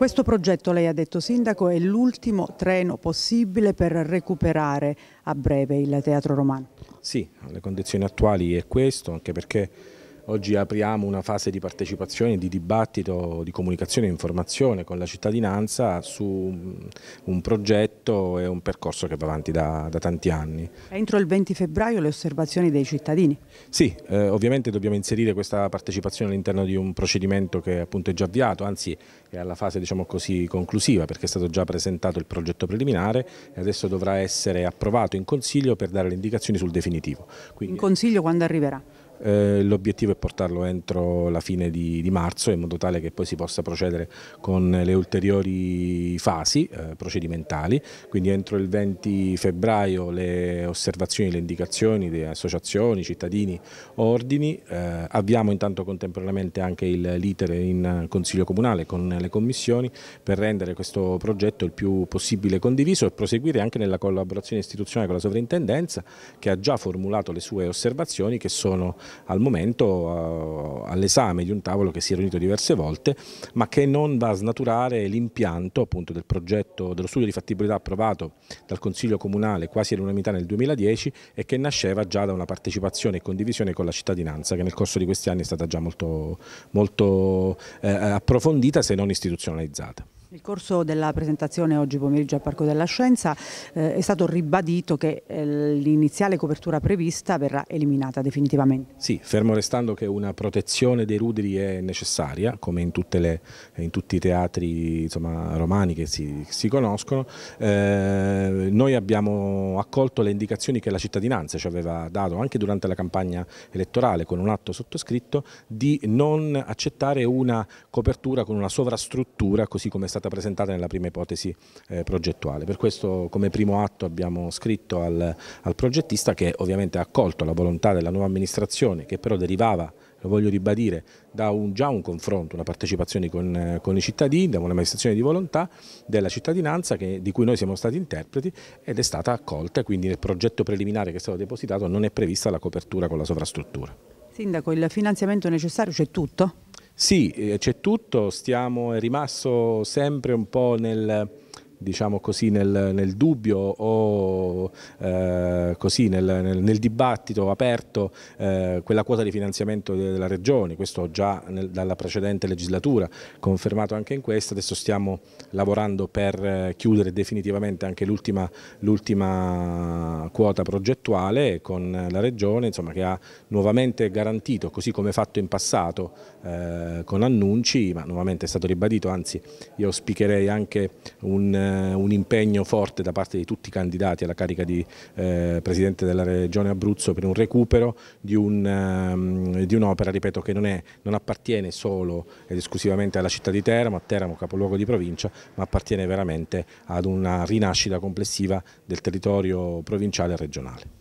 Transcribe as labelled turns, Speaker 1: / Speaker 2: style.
Speaker 1: Questo progetto, lei ha detto Sindaco, è l'ultimo treno possibile per recuperare a breve il teatro romano.
Speaker 2: Sì, le condizioni attuali è questo, anche perché Oggi apriamo una fase di partecipazione, di dibattito, di comunicazione e informazione con la cittadinanza su mm, un progetto e un percorso che va avanti da, da tanti anni.
Speaker 1: Entro il 20 febbraio le osservazioni dei cittadini? Sì,
Speaker 2: eh, ovviamente dobbiamo inserire questa partecipazione all'interno di un procedimento che appunto è già avviato, anzi è alla fase diciamo così, conclusiva perché è stato già presentato il progetto preliminare e adesso dovrà essere approvato in Consiglio per dare le indicazioni sul definitivo. Quindi... In Consiglio quando arriverà? Eh, l'obiettivo è portarlo entro la fine di, di, marzo in modo tale che poi si possa procedere con le ulteriori fasi eh, procedimentali, quindi entro il 20 febbraio le osservazioni, le indicazioni di associazioni, cittadini, ordini, eh, avviamo intanto contemporaneamente anche il l'iter in Consiglio Comunale con le commissioni per rendere questo progetto il più possibile condiviso e proseguire anche nella collaborazione istituzionale con la sovrintendenza che ha già formulato le sue osservazioni che sono al momento eh, all'esame di un tavolo che si è riunito diverse volte ma che non va a snaturare l'impianto appunto del progetto dello studio di fattibilità approvato dal Consiglio Comunale quasi all'unanimità nel 2010 e che nasceva già da una partecipazione e condivisione con la cittadinanza che nel corso di questi anni è stata già molto, molto eh, eh approfondita se non istituzionalizzata.
Speaker 1: Nel corso della presentazione oggi pomeriggio al Parco della Scienza eh, è stato ribadito che eh, l'iniziale copertura prevista verrà eliminata definitivamente.
Speaker 2: Sì, fermo restando che una protezione dei ruderi è necessaria, come in, le, in tutti i teatri insomma, romani che si, si conoscono. Eh, noi abbiamo accolto le indicazioni che la cittadinanza ci aveva dato anche durante la campagna elettorale con un atto sottoscritto di non accettare una copertura con una sovrastruttura così come è stata stata presentata nella prima ipotesi eh, progettuale. Per questo come primo atto abbiamo scritto al, al progettista che ovviamente ha accolto la volontà della nuova amministrazione che però derivava lo voglio ribadire, da un, già un confronto, una partecipazione con, eh, con i cittadini, da una manifestazione di volontà della cittadinanza che, di cui noi siamo stati interpreti ed è stata accolta, quindi nel progetto preliminare che è stato depositato non è prevista la copertura con la sovrastruttura.
Speaker 1: Sindaco, il finanziamento necessario c'è tutto?
Speaker 2: Sì, eh, c'è tutto, stiamo, è rimasto sempre un po' nel diciamo così, nel, nel dubbio o eh, così, nel, nel, nel, dibattito aperto eh, quella quota di finanziamento della Regione, questo già dalla precedente legislatura, confermato anche in questa, adesso stiamo lavorando per eh, chiudere definitivamente anche l'ultima quota progettuale con la Regione insomma, che ha nuovamente garantito, così come fatto in passato eh, con annunci, ma nuovamente è stato ribadito, anzi io auspicherei anche un eh, un impegno forte da parte di tutti i candidati alla carica di eh, Presidente della Regione Abruzzo per un recupero di ehm, un'opera, un ripeto, che non, è, non appartiene solo ed esclusivamente alla città di Teramo, a Teramo capoluogo di provincia, ma appartiene veramente ad una rinascita complessiva del territorio provinciale e regionale.